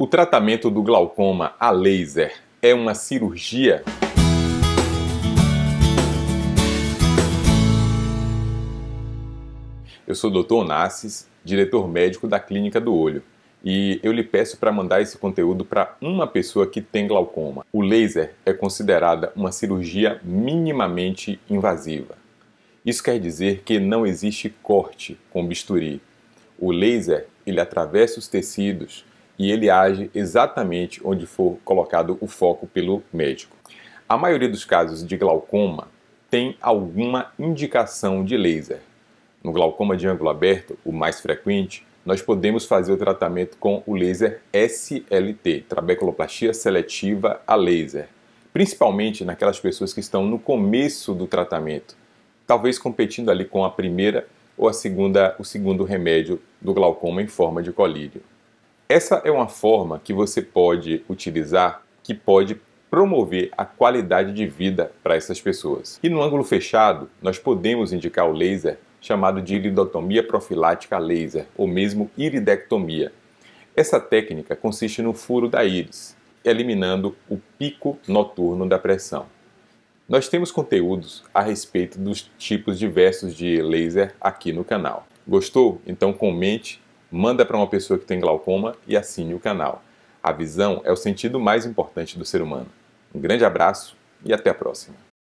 O tratamento do glaucoma a laser é uma cirurgia? Eu sou o Dr. Onassis, diretor médico da Clínica do Olho, e eu lhe peço para mandar esse conteúdo para uma pessoa que tem glaucoma. O laser é considerada uma cirurgia minimamente invasiva. Isso quer dizer que não existe corte com bisturi. O laser, ele atravessa os tecidos e ele age exatamente onde for colocado o foco pelo médico. A maioria dos casos de glaucoma tem alguma indicação de laser. No glaucoma de ângulo aberto, o mais frequente, nós podemos fazer o tratamento com o laser SLT, trabeculoplastia seletiva a laser, principalmente naquelas pessoas que estão no começo do tratamento, talvez competindo ali com a primeira ou a segunda, o segundo remédio do glaucoma em forma de colírio. Essa é uma forma que você pode utilizar que pode promover a qualidade de vida para essas pessoas. E no ângulo fechado, nós podemos indicar o laser chamado de iridotomia profilática laser, ou mesmo iridectomia. Essa técnica consiste no furo da íris, eliminando o pico noturno da pressão. Nós temos conteúdos a respeito dos tipos diversos de laser aqui no canal. Gostou? Então comente manda para uma pessoa que tem glaucoma e assine o canal. A visão é o sentido mais importante do ser humano. Um grande abraço e até a próxima.